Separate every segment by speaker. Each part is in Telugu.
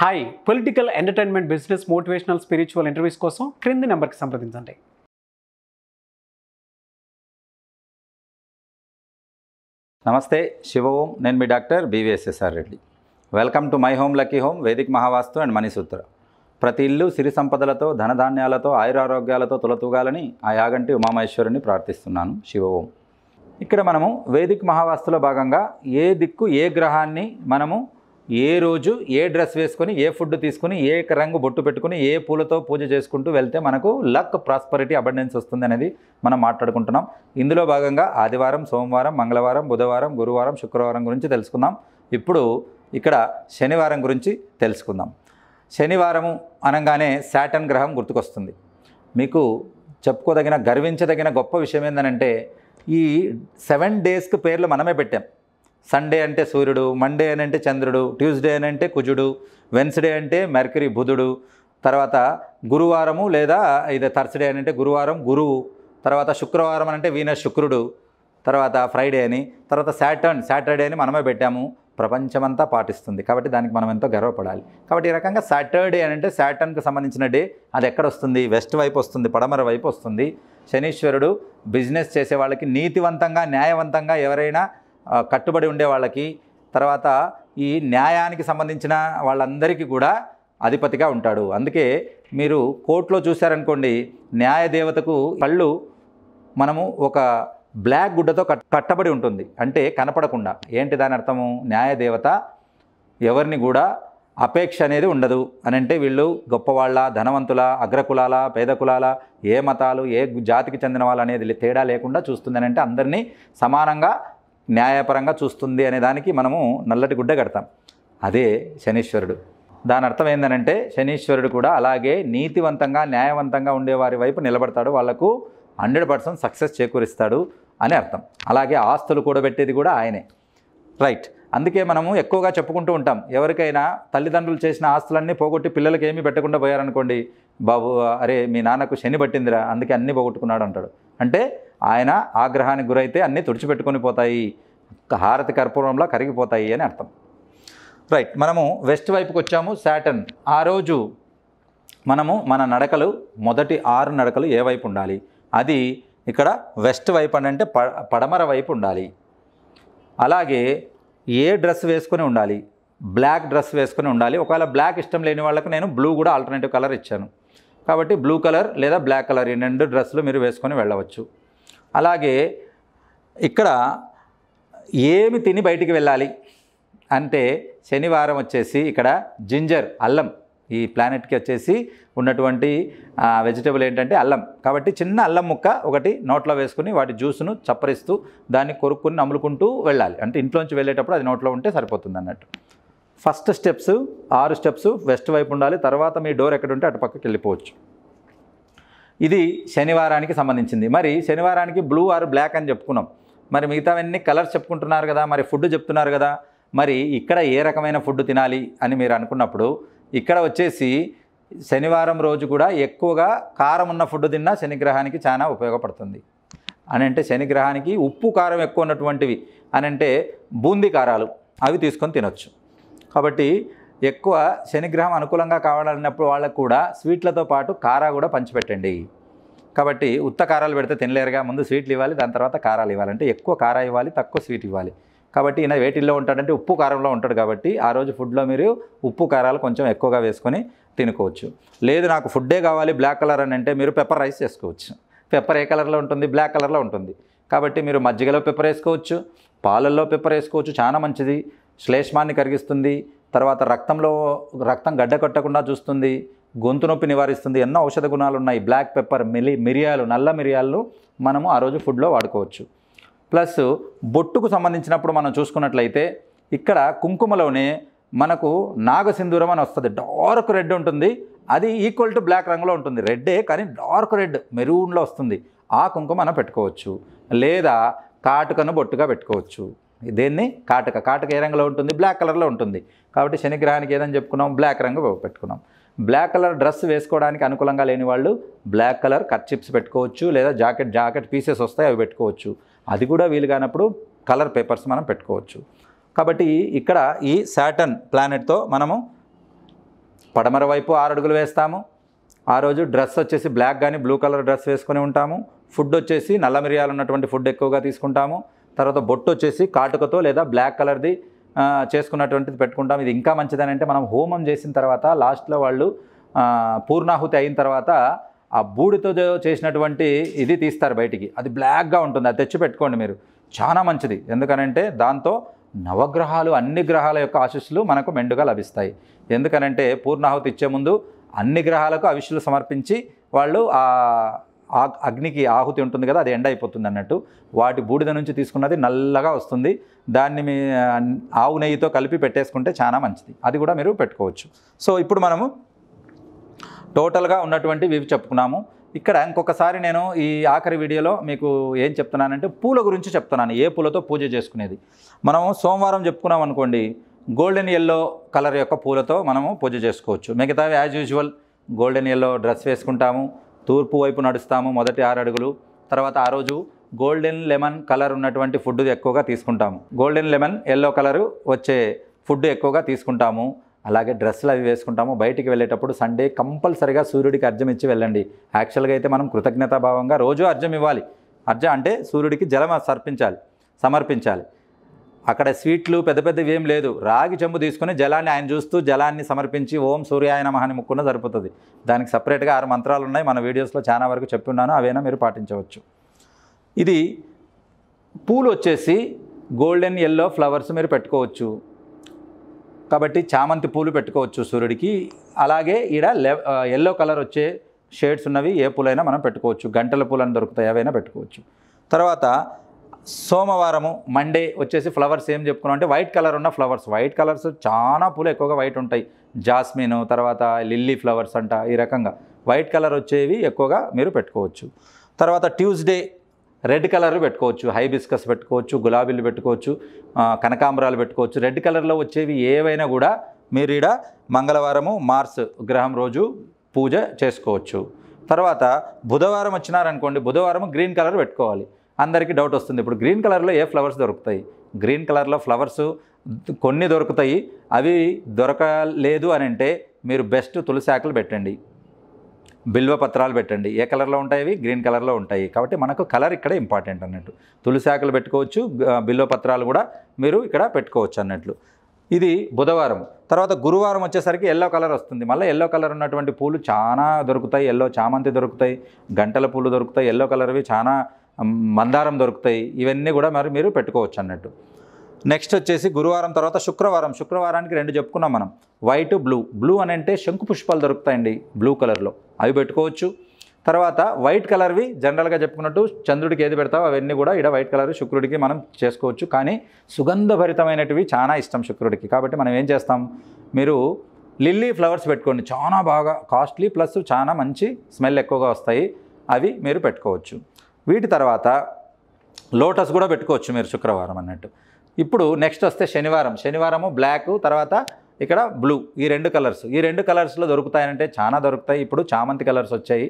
Speaker 1: hi political entertainment business motivational spiritual interviews కోసం క్రింది నెంబర్కి సంప్రదించండి నమస్తే శివ ఓం నేను మీ doctor BVSSR Reddy welcome to my home lucky home Vedic Mahavastu and Manisutra ప్రతి ఇల్లు సిరి సంపదలతో ధనధాన్యాలతో ఆయురారోగ్యాలతో తులతూగాలని ఆ యాగంటి ఉమామహేశ్వరుని ప్రార్థిస్తున్నాను శివ ఓం ఇక్కడ మనము వేదిక్ మహావాస్తులో భాగంగా ఏ దిక్కు ఏ గ్రహాన్ని మనము ఏ రోజు ఏ డ్రెస్ వేసుకొని ఏ ఫుడ్ తీసుకుని ఏ రంగు బొట్టు పెట్టుకుని ఏ పూలతో పూజ చేసుకుంటూ వెళ్తే మనకు లక్ ప్రాస్పరిటీ అబండెన్స్ వస్తుంది అనేది మనం మాట్లాడుకుంటున్నాం ఇందులో భాగంగా ఆదివారం సోమవారం మంగళవారం బుధవారం గురువారం శుక్రవారం గురించి తెలుసుకుందాం ఇప్పుడు ఇక్కడ శనివారం గురించి తెలుసుకుందాం శనివారము అనగానే శాటన్ గ్రహం గుర్తుకొస్తుంది మీకు చెప్పుకోదగిన గర్వించదగిన గొప్ప విషయం ఏంటంటే ఈ సెవెన్ డేస్కి పేర్లు మనమే పెట్టాం సండే అంటే సూర్యుడు మండే అని అంటే చంద్రుడు ట్యూస్డే అని అంటే కుజుడు వెన్స్డే అంటే మెర్కరీ బుధుడు తర్వాత గురువారము లేదా ఇది థర్స్డే అని అంటే గురువారం గురువు తర్వాత శుక్రవారం అని అంటే వీనస్ శుక్రుడు తర్వాత ఫ్రైడే అని తర్వాత సాటర్న్ సాటర్డే అని మనమే పెట్టాము ప్రపంచమంతా పాటిస్తుంది కాబట్టి దానికి మనం ఎంతో గర్వపడాలి కాబట్టి ఈ రకంగా సాటర్డే అని అంటే సాటర్న్కి సంబంధించిన డే అది ఎక్కడ వస్తుంది వెస్ట్ వైపు వస్తుంది పడమర వైపు వస్తుంది శనీశ్వరుడు బిజినెస్ చేసే వాళ్ళకి నీతివంతంగా న్యాయవంతంగా ఎవరైనా కట్టుబడి ఉండే వాళ్ళకి తర్వాత ఈ న్యాయానికి సంబంధించిన వాళ్ళందరికీ కూడా అధిపతిగా ఉంటాడు అందుకే మీరు కోర్టులో చూశారనుకోండి న్యాయ దేవతకు కళ్ళు మనము ఒక బ్లాక్ గుడ్డతో కట్టబడి ఉంటుంది అంటే కనపడకుండా ఏంటి దాని అర్థము న్యాయ దేవత ఎవరిని కూడా అపేక్ష అనేది ఉండదు అని అంటే వీళ్ళు గొప్పవాళ్ళ ధనవంతుల అగ్రకులాల పేద కులాల ఏ మతాలు ఏ జాతికి చెందిన వాళ్ళు అనేది తేడా లేకుండా చూస్తుందని అంటే అందరినీ సమానంగా న్యాయపరంగా చూస్తుంది అనే దానికి మనము నల్లటి గుడ్డ కడతాం అదే శనీశ్వరుడు దాని అర్థం ఏంటంటే శనీశ్వరుడు కూడా అలాగే నీతివంతంగా న్యాయవంతంగా ఉండేవారి వైపు నిలబడతాడు వాళ్లకు హండ్రెడ్ పర్సెంట్ సక్సెస్ చేకూరిస్తాడు అని అర్థం అలాగే ఆస్తులు కూడబెట్టేది కూడా ఆయనే రైట్ అందుకే మనము ఎక్కువగా చెప్పుకుంటూ ఉంటాం ఎవరికైనా తల్లిదండ్రులు చేసిన ఆస్తులన్నీ పోగొట్టి పిల్లలకి ఏమీ పెట్టకుండా పోయారనుకోండి బాబు అరే మీ నాన్నకు శని పట్టిందిరా అందుకే అన్నీ పోగొట్టుకున్నాడు అంటాడు అంటే ఆయన ఆగ్రహానికి గురైతే అన్నీ తుడిచిపెట్టుకొని పోతాయి హారతి కర్పూరంలా కరిగిపోతాయి అని అర్థం రైట్ మనము వెస్ట్ వైపుకి వచ్చాము శాటన్ ఆ రోజు మనము మన నడకలు మొదటి ఆరు నడకలు ఏ వైపు ఉండాలి అది ఇక్కడ వెస్ట్ వైపు అని అంటే పడమర వైపు ఉండాలి అలాగే ఏ డ్రెస్ వేసుకొని ఉండాలి బ్లాక్ డ్రెస్ వేసుకొని ఉండాలి ఒకవేళ బ్లాక్ ఇష్టం లేని వాళ్ళకి నేను బ్లూ కూడా ఆల్టర్నేటివ్ కలర్ ఇచ్చాను కాబట్టి బ్లూ కలర్ లేదా బ్లాక్ కలర్ ఈ రెండు డ్రెస్సులు మీరు వేసుకొని వెళ్ళవచ్చు అలాగే ఇక్కడ ఏమి తిని బయటికి వెళ్ళాలి అంటే శనివారం వచ్చేసి ఇక్కడ జింజర్ అల్లం ఈ ప్లానెట్కి వచ్చేసి ఉన్నటువంటి వెజిటబుల్ ఏంటంటే అల్లం కాబట్టి చిన్న అల్లం ముక్క ఒకటి నోట్లో వేసుకుని వాటి జ్యూస్ను చప్పరిస్తూ దాన్ని కొరుక్కుని నములుకుంటూ వెళ్ళాలి అంటే ఇంట్లోంచి వెళ్ళేటప్పుడు అది నోట్లో ఉంటే సరిపోతుంది అన్నట్టు ఫస్ట్ స్టెప్స్ ఆరు స్టెప్స్ వెస్ట్ వైపు ఉండాలి తర్వాత మీ డోర్ ఎక్కడ ఉంటే అటుపక్కకి వెళ్ళిపోవచ్చు ఇది శనివారానికి సంబంధించింది మరి శనివారానికి బ్లూ ఆర్ బ్లాక్ అని చెప్పుకున్నాం మరి మిగతావన్నీ కలర్స్ చెప్పుకుంటున్నారు కదా మరి ఫుడ్ చెప్తున్నారు కదా మరి ఇక్కడ ఏ రకమైన ఫుడ్ తినాలి అని మీరు అనుకున్నప్పుడు ఇక్కడ వచ్చేసి శనివారం రోజు కూడా ఎక్కువగా కారం ఉన్న ఫుడ్ తిన్నా శనిగ్రహానికి చాలా ఉపయోగపడుతుంది అని అంటే శనిగ్రహానికి ఉప్పు కారం ఎక్కువ ఉన్నటువంటివి అని అంటే బూందీ కారాలు అవి తీసుకొని తినొచ్చు కాబట్టి ఎక్కువ శనిగ్రహం అనుకూలంగా కావాలన్నప్పుడు వాళ్ళకు కూడా స్వీట్లతో పాటు కారా కూడా పంచిపెట్టండి కాబట్టి ఉత్త కారాలు పెడితే తినలేరుగా ముందు స్వీట్లు ఇవ్వాలి దాని తర్వాత కారాలు ఇవ్వాలంటే ఎక్కువ కారా ఇవ్వాలి తక్కువ స్వీట్ ఇవ్వాలి కాబట్టి ఈయన వేటిల్లో ఉంటాడంటే ఉప్పు కారంలో ఉంటాడు కాబట్టి ఆ రోజు ఫుడ్లో మీరు ఉప్పు కారాలు కొంచెం ఎక్కువగా వేసుకొని తినుకోవచ్చు లేదు నాకు ఫుడ్డే కావాలి బ్లాక్ కలర్ అని అంటే మీరు పెప్పర్ రైస్ చేసుకోవచ్చు పెప్పర్ ఏ కలర్లో ఉంటుంది బ్లాక్ కలర్లో ఉంటుంది కాబట్టి మీరు మజ్జిగలో పెప్పర్ వేసుకోవచ్చు పాలల్లో పెప్పర్ వేసుకోవచ్చు చాలా మంచిది శ్లేష్మాన్ని కరిగిస్తుంది తర్వాత రక్తంలో రక్తం గడ్డ కట్టకుండా చూస్తుంది గొంతు నొప్పి నివారిస్తుంది ఎన్నో ఔషధ గుణాలు ఉన్నాయి బ్లాక్ పెప్పర్ మిలి మిరియాలు నల్ల మిరియాలు మనము ఆ రోజు ఫుడ్లో వాడుకోవచ్చు ప్లస్ బొట్టుకు సంబంధించినప్పుడు మనం చూసుకున్నట్లయితే ఇక్కడ కుంకుమలోనే మనకు నాగసింధూరం అని వస్తుంది డార్క్ రెడ్ ఉంటుంది అది ఈక్వల్ టు బ్లాక్ రంగులో ఉంటుంది రెడ్డే కానీ డార్క్ రెడ్ మెరూన్లో వస్తుంది ఆ కుంకుమ మనం పెట్టుకోవచ్చు లేదా కాటుకను బొట్టుగా పెట్టుకోవచ్చు దేన్ని కాటక కాటక ఏ రంగులో ఉంటుంది బ్లాక్ కలర్లో ఉంటుంది కాబట్టి శనిగ్రహానికి ఏదని చెప్పుకున్నాం బ్లాక్ రంగు పెట్టుకున్నాం బ్లాక్ కలర్ డ్రెస్ వేసుకోవడానికి అనుకూలంగా లేని వాళ్ళు బ్లాక్ కలర్ కర్చిప్స్ పెట్టుకోవచ్చు లేదా జాకెట్ జాకెట్ పీసెస్ వస్తాయి అవి పెట్టుకోవచ్చు అది కూడా వీలు కానప్పుడు కలర్ పేపర్స్ మనం పెట్టుకోవచ్చు కాబట్టి ఇక్కడ ఈ శాటన్ ప్లానెట్తో మనము పడమర వైపు ఆరు అడుగులు వేస్తాము ఆ రోజు డ్రెస్ వచ్చేసి బ్లాక్ కానీ బ్లూ కలర్ డ్రెస్ వేసుకొని ఉంటాము ఫుడ్ వచ్చేసి నల్ల మిరియాలు ఉన్నటువంటి ఫుడ్ ఎక్కువగా తీసుకుంటాము తర్వాత బొట్టు వచ్చేసి కాటుకతో లేదా బ్లాక్ కలర్ది చేసుకున్నటువంటిది పెట్టుకుంటాం ఇది ఇంకా మంచిదని అంటే మనం హోమం చేసిన తర్వాత లాస్ట్లో వాళ్ళు పూర్ణాహుతి అయిన తర్వాత ఆ బూడితో చేసినటువంటి ఇది తీస్తారు బయటికి అది బ్లాక్గా ఉంటుంది అది తెచ్చి పెట్టుకోండి మీరు చాలా మంచిది ఎందుకనంటే దాంతో నవగ్రహాలు అన్ని గ్రహాల యొక్క ఆశస్సులు మనకు మెండుగా లభిస్తాయి ఎందుకనంటే పూర్ణాహుతి ఇచ్చే ముందు అన్ని గ్రహాలకు అవిష్యులు సమర్పించి వాళ్ళు ఆ ఆ అగ్నికి ఆహుతి ఉంటుంది కదా అది ఎండ అయిపోతుంది అన్నట్టు వాటి బూడిద నుంచి తీసుకున్నది నల్లగా వస్తుంది దాన్ని మీ ఆవు నెయ్యితో కలిపి పెట్టేసుకుంటే చాలా మంచిది అది కూడా మీరు పెట్టుకోవచ్చు సో ఇప్పుడు మనము టోటల్గా ఉన్నటువంటి ఇవి చెప్పుకున్నాము ఇక్కడ ఇంకొకసారి నేను ఈ ఆఖరి వీడియోలో మీకు ఏం చెప్తున్నానంటే పూల గురించి చెప్తున్నాను ఏ పూలతో పూజ చేసుకునేది మనం సోమవారం చెప్పుకున్నాం అనుకోండి గోల్డెన్ ఎల్లో కలర్ యొక్క పూలతో మనము పూజ చేసుకోవచ్చు మిగతావి as usual golden yellow dress వేసుకుంటాము తూర్పు వైపు నడుస్తాము మొదటి ఆరు అడుగులు తర్వాత ఆ రోజు గోల్డెన్ లెమన్ కలర్ ఉన్నటువంటి ఫుడ్ ఎక్కువగా తీసుకుంటాము గోల్డెన్ లెమన్ ఎల్లో కలరు వచ్చే ఫుడ్ ఎక్కువగా తీసుకుంటాము అలాగే డ్రెస్సులు అవి వేసుకుంటాము బయటికి వెళ్ళేటప్పుడు సండే కంపల్సరిగా సూర్యుడికి అర్జం ఇచ్చి వెళ్ళండి యాక్చువల్గా అయితే మనం కృతజ్ఞతాభావంగా రోజు అర్జం ఇవ్వాలి అర్జం అంటే సూర్యుడికి జలం సమర్పించాలి సమర్పించాలి అక్కడ స్వీట్లు పెద్ద పెద్దవి ఏం లేదు రాగి చెంబు తీసుకుని జలాన్ని ఆయన చూస్తూ జలాన్ని సమర్పించి ఓం సూర్యాయన మహాని అని ముక్కున్న సరిపోతుంది దానికి సపరేట్గా ఆరు మంత్రాలు ఉన్నాయి మన వీడియోస్లో చాలా వరకు చెప్పున్నాను అవైనా మీరు పాటించవచ్చు ఇది పూలు వచ్చేసి గోల్డెన్ ఎల్లో ఫ్లవర్స్ మీరు పెట్టుకోవచ్చు కాబట్టి చామంతి పూలు పెట్టుకోవచ్చు సూర్యుడికి అలాగే ఈడ ఎల్లో కలర్ వచ్చే షేడ్స్ ఉన్నవి ఏ పూలైనా మనం పెట్టుకోవచ్చు గంటల పూలను దొరుకుతాయి అవైనా పెట్టుకోవచ్చు తర్వాత సోమవారము మండే వచ్చేసి ఫ్లవర్స్ ఏం చెప్పుకున్నాం అంటే వైట్ కలర్ ఉన్న ఫ్లవర్స్ వైట్ కలర్స్ చాలా పూలు ఎక్కువగా వైట్ ఉంటాయి జాస్మిన్ తర్వాత లిల్లీ ఫ్లవర్స్ అంట ఈ రకంగా వైట్ కలర్ వచ్చేవి ఎక్కువగా మీరు పెట్టుకోవచ్చు తర్వాత ట్యూస్డే రెడ్ కలర్ పెట్టుకోవచ్చు హైబిస్కస్ పెట్టుకోవచ్చు గులాబీలు పెట్టుకోవచ్చు కనకాంబరాలు పెట్టుకోవచ్చు రెడ్ కలర్లో వచ్చేవి ఏవైనా కూడా మీరు ఈడ మంగళవారము మార్స్ గ్రహం రోజు పూజ చేసుకోవచ్చు తర్వాత బుధవారం వచ్చినారనుకోండి బుధవారం గ్రీన్ కలర్ పెట్టుకోవాలి అందరికీ డౌట్ వస్తుంది ఇప్పుడు గ్రీన్ కలర్లో ఏ ఫ్లవర్స్ దొరుకుతాయి గ్రీన్ కలర్లో ఫ్లవర్స్ కొన్ని దొరుకుతాయి అవి దొరకలేదు అని అంటే మీరు బెస్ట్ తులసి ఆకులు పెట్టండి బిల్వ పత్రాలు పెట్టండి ఏ కలర్లో ఉంటాయి అవి గ్రీన్ కలర్లో ఉంటాయి కాబట్టి మనకు కలర్ ఇక్కడ ఇంపార్టెంట్ అన్నట్టు తులసి ఆకులు పెట్టుకోవచ్చు బిల్వ పత్రాలు కూడా మీరు ఇక్కడ పెట్టుకోవచ్చు అన్నట్లు ఇది బుధవారం తర్వాత గురువారం వచ్చేసరికి ఎల్లో కలర్ వస్తుంది మళ్ళీ ఎల్లో కలర్ ఉన్నటువంటి పూలు చాలా దొరుకుతాయి ఎల్లో చామంతి దొరుకుతాయి గంటల పూలు దొరుకుతాయి ఎల్లో కలర్వి చాలా మందారం దొరుకుతాయి ఇవన్నీ కూడా మరి మీరు పెట్టుకోవచ్చు అన్నట్టు నెక్స్ట్ వచ్చేసి గురువారం తర్వాత శుక్రవారం శుక్రవారానికి రెండు చెప్పుకున్నాం మనం వైట్ బ్లూ బ్లూ అని అంటే శంకు పుష్పాలు దొరుకుతాయండి బ్లూ కలర్లో అవి పెట్టుకోవచ్చు తర్వాత వైట్ కలర్వి జనరల్గా చెప్పుకున్నట్టు చంద్రుడికి ఏది పెడతావు అవన్నీ కూడా ఇక్కడ వైట్ కలర్ శుక్రుడికి మనం చేసుకోవచ్చు కానీ సుగంధభరితమైనటివి చాలా ఇష్టం శుక్రుడికి కాబట్టి మనం ఏం చేస్తాం మీరు లిల్లీ ఫ్లవర్స్ పెట్టుకోండి చాలా బాగా కాస్ట్లీ ప్లస్ చాలా మంచి స్మెల్ ఎక్కువగా వస్తాయి అవి మీరు పెట్టుకోవచ్చు వీటి తర్వాత లోటస్ కూడా పెట్టుకోవచ్చు మీరు శుక్రవారం అన్నట్టు ఇప్పుడు నెక్స్ట్ వస్తే శనివారం శనివారము బ్లాక్ తర్వాత ఇక్కడ బ్లూ ఈ రెండు కలర్స్ ఈ రెండు కలర్స్లో దొరుకుతాయంటే చాలా దొరుకుతాయి ఇప్పుడు చామంతి కలర్స్ వచ్చాయి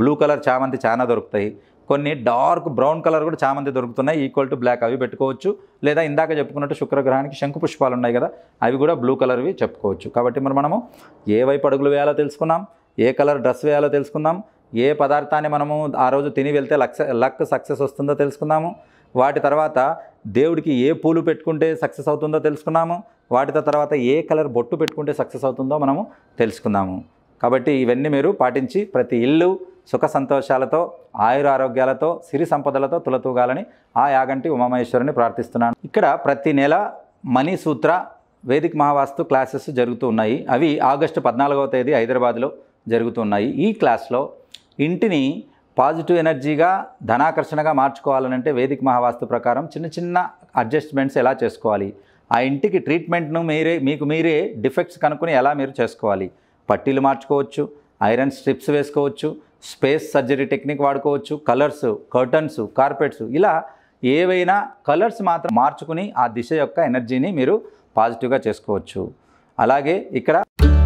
Speaker 1: బ్లూ కలర్ చామంతి చాలా దొరుకుతాయి కొన్ని డార్క్ బ్రౌన్ కలర్ కూడా చామంతి దొరుకుతున్నాయి ఈక్వల్ టు బ్లాక్ అవి పెట్టుకోవచ్చు లేదా ఇందాక చెప్పుకున్నట్టు శుక్రగ్రహానికి శంకుపుష్పాలు పుష్పాలు ఉన్నాయి కదా అవి కూడా బ్లూ కలర్వి చెప్పుకోవచ్చు కాబట్టి మరి మనము ఏ వైపు అడుగులు వేయాలో తెలుసుకున్నాం ఏ కలర్ డ్రెస్ వేయాలో తెలుసుకుందాం ఏ పదార్థాన్ని మనము ఆ రోజు తిని వెళ్తే లక్ లక్ సక్సెస్ వస్తుందో తెలుసుకున్నాము వాటి తర్వాత దేవుడికి ఏ పూలు పెట్టుకుంటే సక్సెస్ అవుతుందో తెలుసుకున్నాము వాటితో తర్వాత ఏ కలర్ బొట్టు పెట్టుకుంటే సక్సెస్ అవుతుందో మనము తెలుసుకున్నాము కాబట్టి ఇవన్నీ మీరు పాటించి ప్రతి ఇల్లు సుఖ సంతోషాలతో ఆయుర ఆరోగ్యాలతో సిరి సంపదలతో తులతూగాలని ఆ యాగంటి ఉమామహేశ్వరుని ప్రార్థిస్తున్నాను ఇక్కడ ప్రతి నెల మణి సూత్ర వేదిక మహావాస్తు క్లాసెస్ జరుగుతూ ఉన్నాయి అవి ఆగస్టు పద్నాలుగవ తేదీ హైదరాబాద్లో జరుగుతున్నాయి ఈ క్లాస్లో ఇంటిని పాజిటివ్ ఎనర్జీగా ధనాకర్షణగా మార్చుకోవాలనంటే వేదిక మహావాస్తు ప్రకారం చిన్న చిన్న అడ్జస్ట్మెంట్స్ ఎలా చేసుకోవాలి ఆ ఇంటికి ట్రీట్మెంట్ను మీరే మీకు మీరే డిఫెక్ట్స్ కనుక్కుని ఎలా మీరు చేసుకోవాలి పట్టీలు మార్చుకోవచ్చు ఐరన్ స్ట్రిప్స్ వేసుకోవచ్చు స్పేస్ సర్జరీ టెక్నిక్ వాడుకోవచ్చు కలర్స్ కర్టన్స్ కార్పెట్స్ ఇలా ఏవైనా కలర్స్ మాత్రం మార్చుకుని ఆ దిశ యొక్క ఎనర్జీని మీరు పాజిటివ్గా చేసుకోవచ్చు అలాగే ఇక్కడ